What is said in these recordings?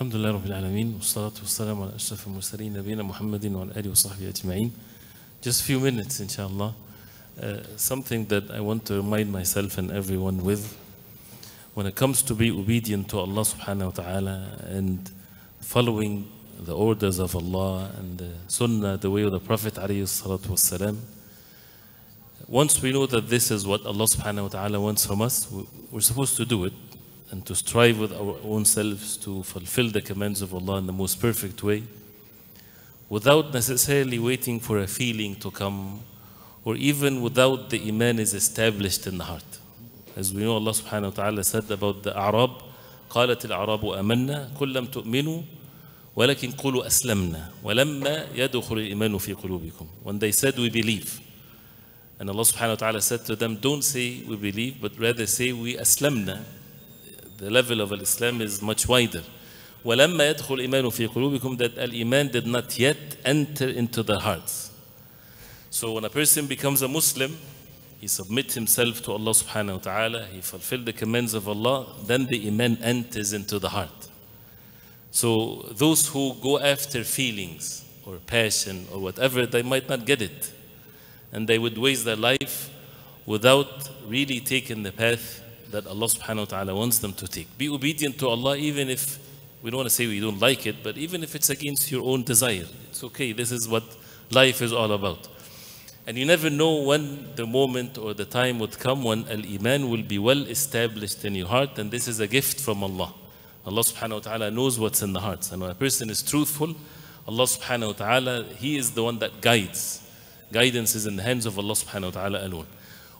الحمد لله رب العالمين والصلاة والسلام على أشرف المرسلين نبينا محمد وعلى آله وصحبه أجمعين Just a few minutes inshallah uh, Something that I want to remind myself and everyone with When it comes to be obedient to Allah subhanahu wa ta'ala and following the orders of Allah and the sunnah, the way of the Prophet alayhi salatu wasalam, once we know that this is what Allah subhanahu wa ta'ala wants from us, we're supposed to do it and to strive with our own selves to fulfill the commands of Allah in the most perfect way without necessarily waiting for a feeling to come or even without the iman is established in the heart. As we know Allah subhanahu wa ta'ala said about the Arab, قالت الأعراب Arabu قل kullam تؤمنوا ولكن قولوا أسلمنا ولما يدخل الإيمان في قلوبكم When they said we believe And Allah subhanahu wa ta'ala said to them don't say we believe but rather say we aslamna the level of Islam is much wider. وَلَمَّا يَدْخُلْ فِي قُلُوبِكُمْ That al-Iman did not yet enter into their hearts. So when a person becomes a Muslim, he submits himself to Allah subhanahu wa ta'ala, he fulfills the commands of Allah, then the Iman enters into the heart. So those who go after feelings or passion or whatever, they might not get it. And they would waste their life without really taking the path that Allah subhanahu wa ta'ala wants them to take. Be obedient to Allah even if we don't want to say we don't like it, but even if it's against your own desire, it's okay. This is what life is all about. And you never know when the moment or the time would come when Al Iman will be well established in your heart, and this is a gift from Allah. Allah subhanahu wa ta'ala knows what's in the hearts. And when a person is truthful, Allah subhanahu wa ta'ala, He is the one that guides. Guidance is in the hands of Allah subhanahu wa ta'ala alone.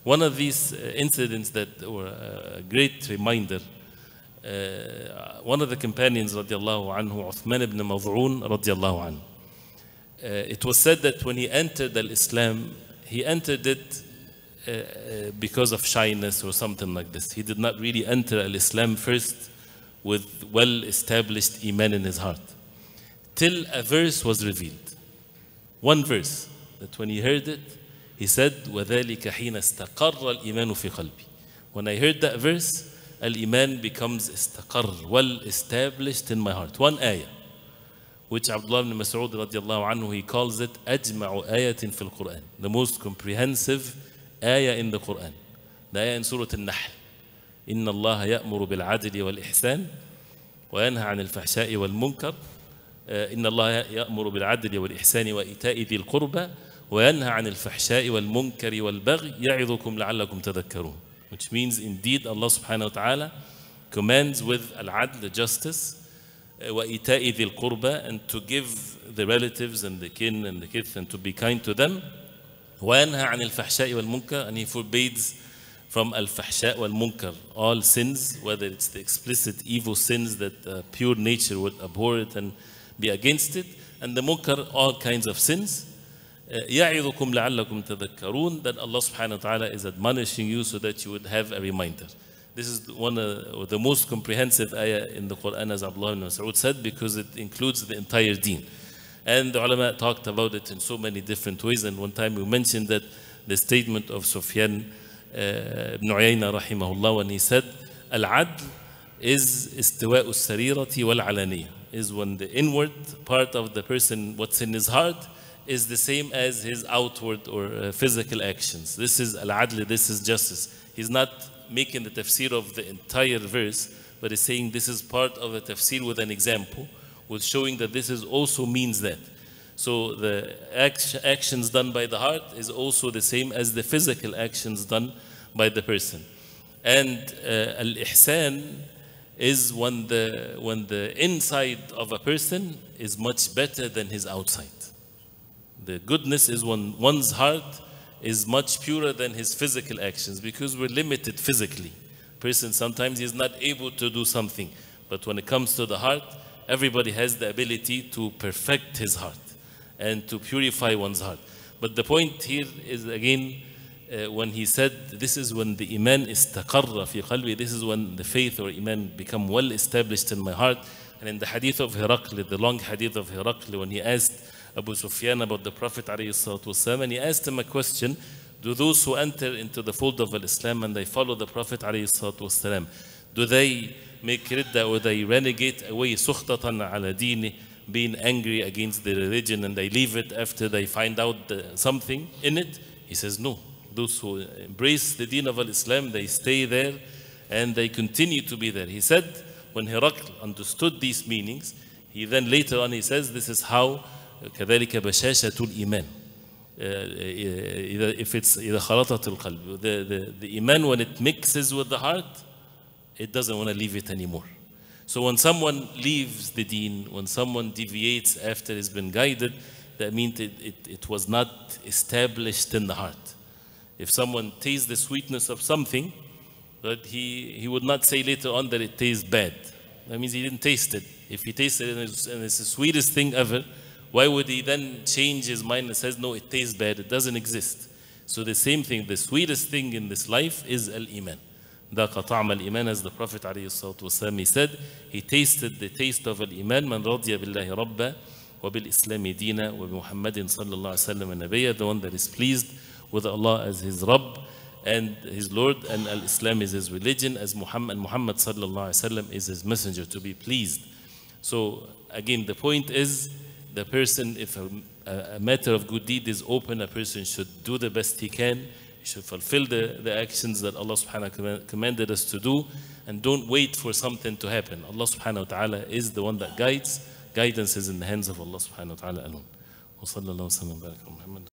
One of these uh, incidents that were a great reminder, uh, one of the companions, radiallahu anhu, Uthman ibn Maz'un, radiallahu anhu, uh, it was said that when he entered al-Islam, he entered it uh, uh, because of shyness or something like this. He did not really enter al-Islam first with well-established iman in his heart. Till a verse was revealed. One verse, that when he heard it, He said, وَذَلِكَ حِينَ اسْتَقَرَّ الْإِيمَانُ فِي قَلْبِي When I heard that verse, الإيمان becomes استقر, well established in my heart. One ayah, which Abdullah ibn Mas'ud radiallahu anhu, he calls it أجمع آية في القرآن, the most comprehensive ayah in the Quran. The ayah in Surah النحل. إن الله يأمر بالعدل والإحسان وينهى عن الفحشاء والمنكر إن الله يأمر بالعدل والإحسان وإيتاء ذي القربى وينهى عن الفحشاء والمنكر والبغي يعظكم لعلكم تذكرون which means indeed Allah subhanahu wa ta'ala commands with al-adl justice uh, وإيتاء ذي القربى and to give the relatives and the kin and the kith and to be kind to them وينهى عن الفحشاء والمنكر and he forbids from al-fahsha wal-munkar all sins whether it's the explicit evil sins that uh, pure nature would abhor it and be against it and the munkar all kinds of sins uh, يعظكم لعلكم تذكرون that Allah subhanahu wa ta'ala is admonishing you so that you would have a reminder. This is one of uh, the most comprehensive ayah in the Quran as Abdullah ibn Mas'ud said because it includes the entire deen. And the ulama talked about it in so many different ways and one time we mentioned that the statement of Sufyan uh, ibn Uyayna rahimahullah when he said Al-Adl is istiwa'u sarirati wal is when the inward part of the person, what's in his heart, is the same as his outward or uh, physical actions. This is al-adl, this is justice. He's not making the tafsir of the entire verse, but he's saying this is part of the tafsir with an example, with showing that this is also means that. So the act actions done by the heart is also the same as the physical actions done by the person. And uh, al-ihsan is when the, when the inside of a person is much better than his outside. The goodness is when one's heart is much purer than his physical actions because we're limited physically. Person sometimes is not able to do something, but when it comes to the heart, everybody has the ability to perfect his heart and to purify one's heart. But the point here is again, uh, when he said this is when the iman istaqarra fi qalbi, this is when the faith or iman become well established in my heart. And in the hadith of Hiraqli, the long hadith of Hiraqli, when he asked, Abu Sufyan about the Prophet والسلام, and he asked him a question Do those who enter into the fold of Islam and they follow the Prophet والسلام, do they make ridda or they renegade away سُخْطَةً al دينه, being angry against the religion and they leave it after they find out the, something in it? He says, No. Those who embrace the deen of Islam, they stay there and they continue to be there. He said, when Herakl understood these meanings, he then later on he says, this is how كذلك بشاشة الإيمان إذا if it's إذا خلطت القلب the, the, the iman when it mixes with the heart it doesn't want to leave it anymore so when someone leaves the deen when someone deviates after he has been guided that means it, it, it was not established in the heart if someone tastes the sweetness of something but he, he would not say later on that it tastes bad that means he didn't taste it if he tasted it and it's, and it's the sweetest thing ever why would he then change his mind and says, no, it tastes bad, it doesn't exist. So the same thing, the sweetest thing in this life is al-iman. ذاق al iman as the Prophet عليه الصلاة والسلام he said he tasted the taste of al iman." الإيمان من رضي بالله ربا وبالإسلام دينا وبمحمد صلى الله sallallahu وسلم نبيا the one that is pleased with Allah as his Rabb and his Lord and al-Islam is his religion as Muhammad, Muhammad sallallahu alaihi wasallam is his messenger to be pleased so again the point is the person, if a, a, matter of good deed is open, a person should do the best he can, he should fulfill the, the actions that Allah subhanahu wa ta'ala commanded us to do, and don't wait for something to happen. Allah subhanahu wa ta'ala is the one that guides. Guidance is in the hands of Allah subhanahu wa ta'ala alone. وصلى الله وسلم وبارك على محمد